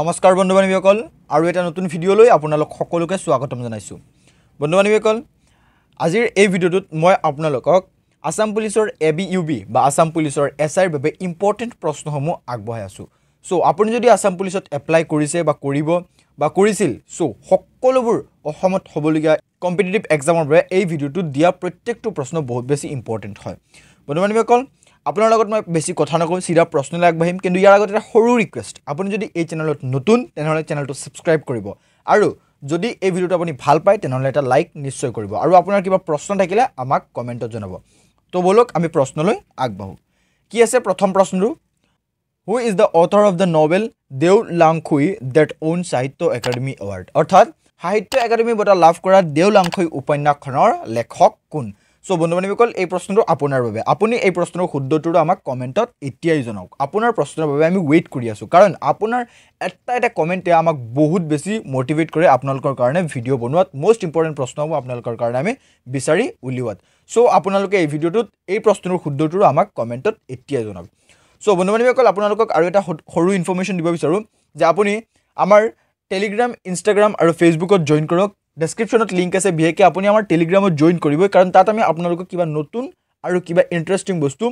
নমস্কাৰ বন্ধু বান্ধৱীসকল আৰু এটা নতুন ভিডিঅ'লৈ আপোনালোক সকলোকে স্বাগতম জনাইছোঁ বন্ধু বান্ধৱীসকল আজিৰ এই ভিডিঅ'টোত মই আপোনালোকক আছাম পুলিচৰ এ বি ইউ বি বা আছাম পুলিচৰ এছ আইৰ বাবে ইম্পৰ্টেণ্ট প্ৰশ্নসমূহ আগবঢ়াই আছোঁ চ' আপুনি যদি আছাম পুলিচত এপ্লাই কৰিছে বা কৰিব বা কৰিছিল চ' সকলোবোৰ অসমত হ'বলগীয়া কম্পিটিটিভ এক্সামৰ বাবে এই ভিডিঅ'টোত দিয়া প্ৰত্যেকটো প্ৰশ্ন বহুত বেছি ইম্পৰ্টেণ্ট হয় বন্ধু বান্ধৱীসকল আপোনাৰ লগত মই বেছি কথা নকওঁ চিধা প্ৰশ্নলৈ আগবাঢ়িম কিন্তু ইয়াৰ আগতে এটা সৰু ৰিকুৱেষ্ট আপুনি যদি এই চেনেলত নতুন তেনেহ'লে চেনেলটো ছাবস্ক্ৰাইব কৰিব আৰু যদি এই ভিডিঅ'টো আপুনি ভাল পায় তেনেহ'লে এটা লাইক নিশ্চয় কৰিব আৰু আপোনাৰ কিবা প্ৰশ্ন থাকিলে আমাক কমেণ্টত জনাব তো বলক আমি প্ৰশ্নলৈ আগবাঢ়োঁ কি আছে প্ৰথম প্ৰশ্নটো who is the author of the novel Deu Langkhui that won Sahitya Akademi award অৰ্থাৎ সাহিত্য একাডেমি বঁটা লাভ কৰা দেউ লাংখুই উপন্যাসখনৰ লেখক কোন চ' বন্ধু বান্ধৱীসকল এই প্ৰশ্নটো আপোনাৰ বাবে আপুনি এই প্ৰশ্নৰ শুদ্ধটোতো আমাক কমেণ্টত এতিয়াই জনাওক আপোনাৰ প্ৰশ্নৰ বাবে আমি ৱেইট কৰি আছোঁ কাৰণ আপোনাৰ এটা এটা কমেণ্টে আমাক বহুত বেছি মটিভেট কৰে আপোনালোকৰ কাৰণে ভিডিঅ' বনোৱাত মষ্ট ইম্পৰ্টেণ্ট প্ৰশ্নসমূহ আপোনালোকৰ কাৰণে আমি বিচাৰি উলিওৱাত চ' আপোনালোকে এই ভিডিঅ'টোত এই প্ৰশ্নটোৰ শুদ্ধটোৰো আমাক কমেণ্টত এতিয়াই জনাওক চ' বন্ধু বান্ধৱীসকল আপোনালোকক আৰু এটা সৰু ইনফৰ্মেশ্যন দিব বিচাৰোঁ যে আপুনি আমাৰ টেলিগ্ৰাম ইনষ্টাগ্ৰাম আৰু ফেচবুকত জইন কৰক ডেছক্ৰিপশ্যনত লিংক আছে বিশেষকৈ আপুনি আমাৰ টেলিগ্ৰামত জইন কৰিবই কাৰণ তাত আমি আপোনালোকক কিবা নতুন আৰু কিবা ইণ্টাৰেষ্টিং বস্তু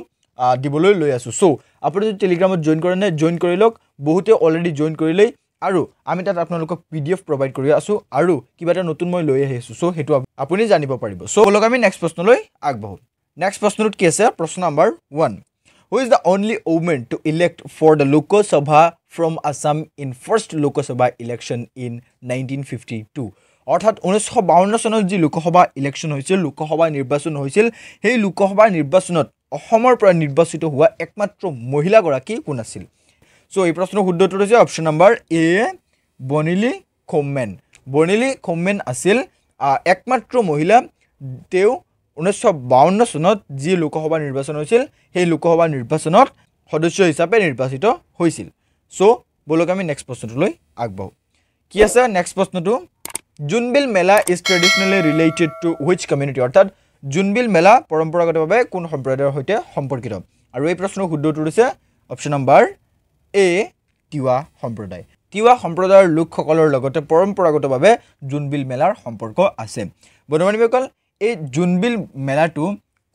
দিবলৈ লৈ আছোঁ চ' আপুনি যদি টেলিগ্ৰামত জইন কৰে নে জইন কৰি লওক বহুতে অলৰেডি জইন কৰিলেই আৰু আমি তাত আপোনালোকক পি ডি এফ প্ৰভাইড কৰি আছোঁ আৰু কিবা এটা নতুন মই লৈ আহিছোঁ চ' সেইটো আপুনি জানিব পাৰিব চ' হ'লক আমি নেক্সট প্ৰশ্নলৈ আগবাঢ়োঁ নেক্সট প্ৰশ্নটোত কি আছে প্ৰশ্ন number one who is the only women to elect for the Lok Sabha from Assam in first Lok Sabha election in nineteen fifty two অৰ্থাৎ ঊনৈছশ বাৱন্ন চনত যি লোকসভা ইলেকশ্যন হৈছিল লোকসভা নিৰ্বাচন হৈছিল সেই লোকসভা নিৰ্বাচনত অসমৰ পৰা নিৰ্বাচিত হোৱা একমাত্ৰ মহিলাগৰাকী কোন আছিল চ' এই প্ৰশ্নৰ শুদ্ধটো হৈছে অপশ্যন নম্বৰ এ বনিলি খোমেন বনিলি খোমেন আছিল একমাত্ৰ মহিলা তেওঁ ঊনৈছশ বাৱন্ন চনত যি লোকসভা নিৰ্বাচন হৈছিল সেই লোকসভা নিৰ্বাচনত সদস্য হিচাপে নিৰ্বাচিত হৈছিল চ' বোলক আমি নেক্সট প্ৰশ্নটোলৈ আগবাঢ়োঁ কি আছে নেক্সট প্ৰশ্নটো Jonbeel Mela is traditionally related to which community অৰ্থাৎ জুনবিল মেলা পৰম্পৰাগতভাৱে কোন সম্প্ৰদায়ৰ সৈতে সম্পৰ্কিত আৰু এই প্ৰশ্নৰ শুদ্ধটো হৈছে অপশ্যন নম্বৰ এ তিৱা সম্প্ৰদায় তিৱা সম্প্ৰদায়ৰ লোকসকলৰ লগতে পৰম্পৰাগতভাৱে জুনবিল মেলাৰ সম্পৰ্ক আছে বনমানীসকল এই জুনবিল মেলাটো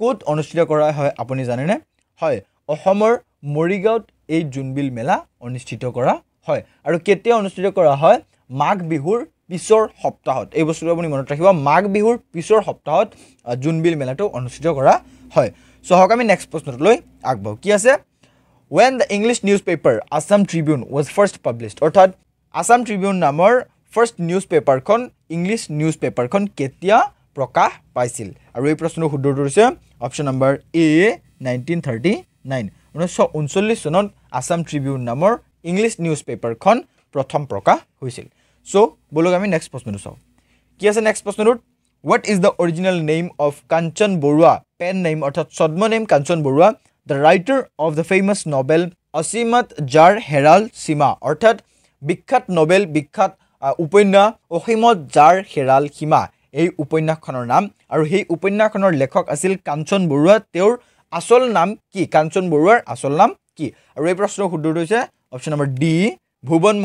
ক'ত অনুষ্ঠিত কৰা হয় আপুনি জানেনে হয় অসমৰ মৰিগাঁৱত এই জুনবিল মেলা অনুষ্ঠিত কৰা হয় আৰু কেতিয়া অনুষ্ঠিত কৰা হয় মাঘ বিহুৰ পিছৰ সপ্তাহত এই বস্তুটো আপুনি মনত ৰাখিব মাঘ বিহুৰ পিছৰ সপ্তাহত জুনবিল মেলাটো অনুষ্ঠিত কৰা হয় চহক আমি নেক্সট প্ৰশ্নটোলৈ আগবাঢ়ো কি আছে when the English newspaper Assam Tribune was first published অৰ্থাৎ আছাম ট্ৰিবিউন নামৰ ফাৰ্ষ্ট নিউজ পেপাৰখন ইংলিছ নিউজ পেপাৰখন কেতিয়া প্ৰকাশ পাইছিল আৰু এই প্ৰশ্নটোৰ শুদ্ধটো হৈছে option number A nineteen thirty nine ঊনৈছশ ঊনচল্লিছ চনত আছাম ট্ৰিবিউন নামৰ ইংলিছ নিউজ পেপাৰখন প্ৰথম প্ৰকাশ হৈছিল চ' বলক আমি নেক্সট প্ৰশ্নটো চাওঁ কি আছে নেক্সট প্ৰশ্নটোত what is the original name of Kanchan Barua pen name অৰ্থাৎ ছদ্ম name Kanchan Barua the writer of the famous novel Asimat Jar হেৰাল সীমা অৰ্থাৎ বিখ্যাত নবেল বিখ্যাত উপন্যাস অসীমত জাৰ হেৰাল সীমা এই উপন্যাসখনৰ নাম আৰু সেই উপন্যাসখনৰ লেখক আছিল কাঞ্চন বৰুৱা তেওঁৰ আচল নাম কি কাঞ্চন বৰুৱাৰ আচল নাম কি আৰু এই প্ৰশ্নৰ সুদূৰটো হৈছে option number D Bhuban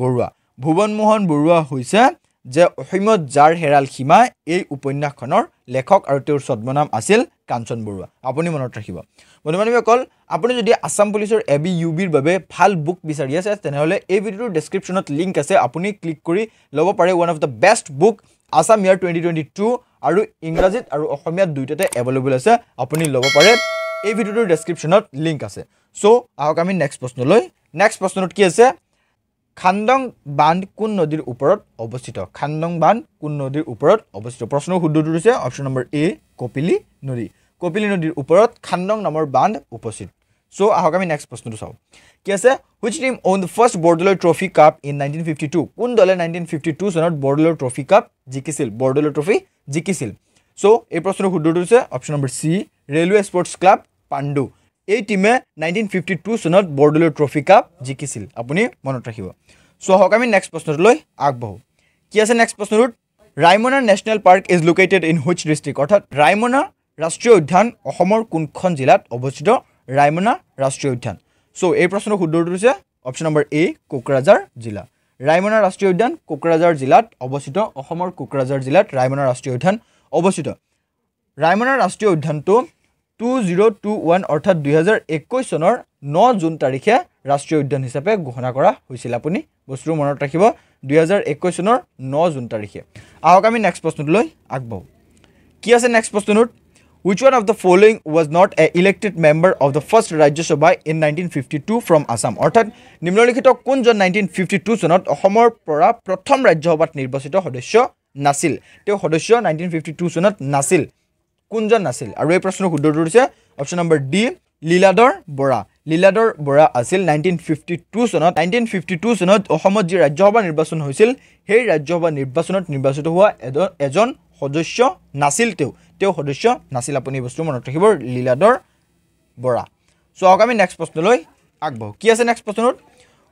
Barua Bhubanmohan Barua হৈছে যে অসীমত যাৰ হেৰাল সীমা এই উপন্যাসখনৰ লেখক আৰু তেওঁৰ ছদ্মনাম আছিল কাঞ্চন বৰুৱা আপুনি মনত ৰাখিব বন্ধু বান্ধৱীসকল আপুনি যদি আছাম পুলিচৰ এ বি ইউ বিৰ বাবে ভাল বুক বিচাৰি আছে তেনেহ'লে এই ভিডিঅ'টোৰ ডেছক্ৰিপশ্যনত লিংক আছে আপুনি ক্লিক কৰি ল'ব পাৰে one of the best book Assam year twenty twenty two আৰু ইংৰাজীত আৰু অসমীয়াত দুয়োটাতে এভেইলেবল আছে আপুনি ল'ব পাৰে এই ভিডিঅ'টোৰ ডেছক্ৰিপশ্যনত লিংক আছে চ' আহক আমি নেক্সট প্ৰশ্নলৈ নেক্সট প্ৰশ্নটোত কি আছে খান্দং বান্ধ কোন নদীৰ ওপৰত অৱস্থিত খান্দং বান্ধ কোন নদীৰ ওপৰত অৱস্থিত প্ৰশ্নৰ শুদ্ধটো হৈছে অপশ্যন নম্বৰ এ কপিলি নদী কপিলি নদীৰ ওপৰত খান্দং নামৰ বান্ধ উপস্থিত চ' আহক আমি নেক্সট প্ৰশ্নটো চাওঁ কি আছে which team won the first Bordoloi trophy cup in nineteen fifty two কোন দলে নাইনটিন ফিফটি টু চনত বৰদলৈ ট্ৰফি কাপ জিকিছিল বৰদলৈ ট্ৰফি জিকিছিল চ' এই প্ৰশ্নটোৰ শুদ্ধটো হৈছে option number C railway sports club Pandu এই টিমে নাইনটিন ফিফটি টু চনত বৰদলৈ ট্ৰফি কাপ জিকিছিল আপুনি মনত ৰাখিব চ' হওক আমি নেক্সট প্ৰশ্নটোলৈ আগবাঢ়োঁ কি আছে নেক্সট প্ৰশ্নটোত Raimona national park is located in which district অৰ্থাৎ ৰাইমনা ৰাষ্ট্ৰীয় উদ্যান অসমৰ কোনখন জিলাত অৱস্থিত ৰাইমনা ৰাষ্ট্ৰীয় উদ্যান চ' এই প্ৰশ্নটোৰ শুদ্ধটো হৈছে অপশ্যন নম্বৰ এ কোকৰাঝাৰ জিলা ৰাইমনা ৰাষ্ট্ৰীয় উদ্যান কোকৰাঝাৰ জিলাত অৱস্থিত অসমৰ কোকৰাঝাৰ জিলাত ৰাইমনা ৰাষ্ট্ৰীয় উদ্যান অৱস্থিত ৰাইমনা ৰাষ্ট্ৰীয় উদ্যানটো টু জিৰ' টু ওৱান অৰ্থাৎ দুহেজাৰ একৈছ চনৰ ন জুন তাৰিখে ৰাষ্ট্ৰীয় উদ্যান হিচাপে ঘোষণা কৰা হৈছিল আপুনি বস্তুটো মনত ৰাখিব দুহেজাৰ একৈছ চনৰ ন জুন তাৰিখে আহক আমি নেক্সট প্ৰশ্নটোলৈ আগবাঢ়োঁ কি আছে নেক্সট প্ৰশ্নটোত which one of the following was not a elected member of the first Rajya Sabha in nineteen fifty two from Assam অৰ্থাৎ নিম্নলিখিত কোনজন নাইণ্টিন ফিফটি টু চনত অসমৰ পৰা প্ৰথম ৰাজ্যসভাত নিৰ্বাচিত সদস্য নাছিল তেওঁ সদস্য নাইণ্টিন ফিফটি টু চনত নাছিল কোনজন নাছিল আৰু এই প্ৰশ্নৰ শুদ্ধটো হৈছে option number D Liladhar Bora Liladhar Bora আছিল নাইনটিন ফিফটি টু চনত নাইনটিন ফিফটি টু চনত অসমত যি ৰাজ্যসভা নিৰ্বাচন হৈছিল সেই ৰাজ্যসভা নিৰ্বাচনত নিৰ্বাচিত হোৱা এজন এজন সদস্য নাছিল তেওঁ তেওঁ সদস্য নাছিল আপুনি এই বস্তু মনত ৰাখিব লীলাদৰ বৰা চ' আহক আমি নেক্সট প্ৰশ্নলৈ আগবাঢ়ক কি আছে নেক্সট প্ৰশ্নটোত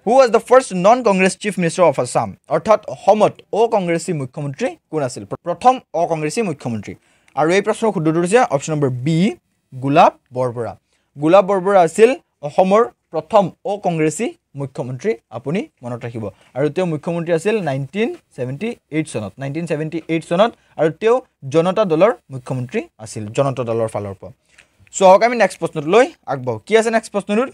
who was the first non Congress chief minister of Assam অৰ্থাৎ অসমত অ কংগ্ৰেছী মুখ্যমন্ত্ৰী কোন আছিল প্ৰথম অ কংগ্ৰেছী মুখ্যমন্ত্ৰী আৰু এই প্ৰশ্নৰ শুদ্ধটো হৈছে option number B Golap Borbora Golap Borbora আছিল অসমৰ প্ৰথম অ কংগ্ৰেছী মুখ্যমন্ত্ৰী আপুনি মনত ৰাখিব আৰু তেওঁ মুখ্যমন্ত্ৰী আছিল নাইনটিন ছেভেণ্টি এইট চনত নাইনটিন ছেভেণ্টি এইট চনত আৰু তেওঁ জনতা দলৰ মুখ্যমন্ত্ৰী আছিল জনতা দলৰ ফালৰ পৰা চ' আহক আমি নেক্সট প্ৰশ্নটোলৈ আগবাঢ়োঁ কি আছে নেক্সট প্ৰশ্নটোত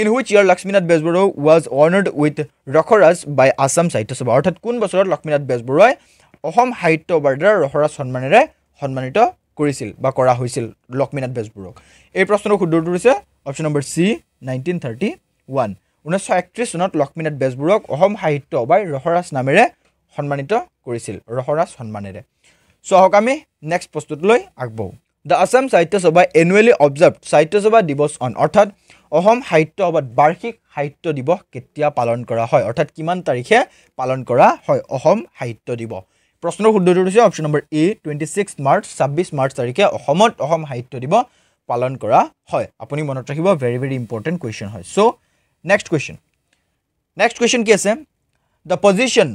in which year Lakshminath Bezbaroa was awarded with Rasaraj by Assam Sahitya Sabha অৰ্থাৎ কোন বছৰত লক্ষ্মীনাথ বেজবৰুৱাই অসম সাহিত্য অৱাৰ্ডৰ ৰসৰাজ সন্মানেৰে সন্মানিত কৰিছিল বা কৰা হৈছিল লক্ষ্মীনাথ বেজবৰুৱক এই প্ৰশ্নটোৰ শুদ্ধটো হৈছে option number C nineteen thirty one ঊনৈছশ একত্ৰিছ চনত লক্ষ্মীনাথ বেজবৰুৱাক অসম সাহিত্য বা ৰহৰাজ নামেৰে সন্মানিত কৰিছিল ৰহৰাজ সন্মানেৰে চ' আহক আমি নেক্সট প্ৰশ্নটোলৈ আগবাঢ়ো দ্য আছাম সাহিত্যসভাই এনুৱেলি অবজাৰ্ভ সাহিত্যসভা দিৱস অন অৰ্থাৎ অসম সাহিত্য সভাত বাৰ্ষিক সাহিত্য দিৱস কেতিয়া পালন কৰা হয় অৰ্থাৎ কিমান তাৰিখে পালন কৰা হয় অসম সাহিত্য দিৱস প্ৰশ্নৰ শুদ্ধটো হৈছে option number A twenty six March ছাব্বিছ মাৰ্চ তাৰিখে অসমত অসম সাহিত্য দিৱস পালন কৰা হয় আপুনি মনত ৰাখিব ভেৰি ভেৰি ইম্পৰ্টেণ্ট কুৱেশ্যন হয় so' next question next question কি আছে the position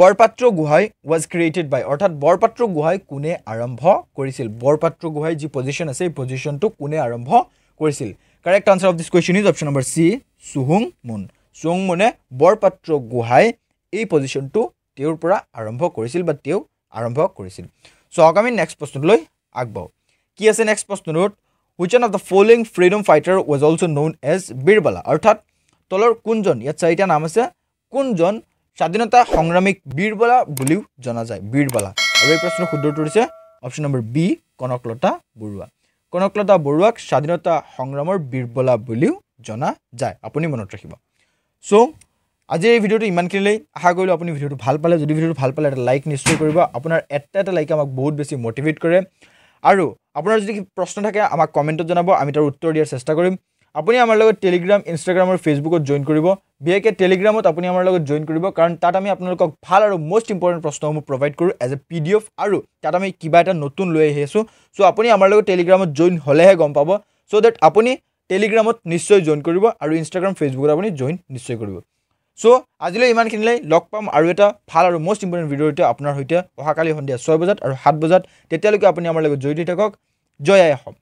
Borpatra Gohain was created by অৰ্থাৎ বৰপাত্ৰ গোহাঁই কোনে আৰম্ভ কৰিছিল বৰপাত্ৰ গোহাঁই যি পজিশ্যন আছে এই পজিশ্যনটো কোনে আৰম্ভ কৰিছিল correct answer of this question is option number C Suhung Mung Suhung মুনে বৰপাত্ৰ গোহাঁই এই পজিশ্যনটো তেওঁৰ পৰা আৰম্ভ কৰিছিল বা তেওঁ আৰম্ভ কৰিছিল চক আমি নেক্সট প্ৰশ্নটোলৈ আগবাঢ়ো কি আছে নেক্সট প্ৰশ্নটোত which one of the following freedom fighter was also' known as Birbala অৰ্থাৎ তলৰ কোনজন ইয়াত চাৰিটা নাম আছে কোনজন স্বাধীনতা সংগ্ৰামীক বীৰবালা বুলিও জনা যায় বীৰবালা আৰু এই প্ৰশ্নৰ শুদ্ধটো হৈছে option number B Kanaklata Barua Kanaklata বৰুৱাক স্বাধীনতা সংগ্ৰামৰ বীৰবলা বুলিও জনা যায় আপুনি মনত ৰাখিব চ' আজি এই ভিডিঅ'টো ইমানখিনিলেই আশা কৰিলোঁ আপুনি ভিডিঅ'টো ভাল পালে যদি ভিডিঅ'টো ভাল পালে এটা লাইক নিশ্চয় কৰিব আপোনাৰ এটা এটা লাইকে আমাক বহুত বেছি মটিভেট কৰে আৰু আপোনাৰ যদি প্ৰশ্ন থাকে আমাক কমেণ্টত জনাব আমি তাৰ উত্তৰ দিয়াৰ চেষ্টা কৰিম আপুনি আমাৰ লগত টেলিগ্ৰাম ইনষ্টাগ্ৰাম আৰু ফেচবুকত জইন কৰিব বিশেষকৈ টেলিগ্ৰামত আপুনি আমাৰ লগত জইন কৰিব কাৰণ তাত আমি আপোনালোকক ভাল আৰু মষ্ট ইম্পৰ্টেণ্ট প্ৰশ্নসমূহ প্ৰভাইড কৰোঁ as a P D F আৰু তাত আমি কিবা এটা নতুন লৈ আহি আছোঁ চ' আপুনি আমাৰ লগত টেলিগ্ৰামত জইন হ'লেহে গম পাব চ' ডেট আপুনি টেলিগ্ৰামত নিশ্চয় জইন কৰিব আৰু ইনষ্টাগ্ৰাম ফেচবুকত আপুনি জইন নিশ্চয় কৰিব চ' আজিলৈ ইমানখিনিলৈ লগ পাম আৰু এটা ভাল আৰু মষ্ট ইম্পৰ্টেণ্ট ভিডিঅ'ৰ সৈতে আপোনাৰ সৈতে অহাকালি সন্ধিয়া ছয় বজাত আৰু সাত বজাত তেতিয়ালৈকে আপুনি আমাৰ লগত জড়িত হৈ থাকক জয়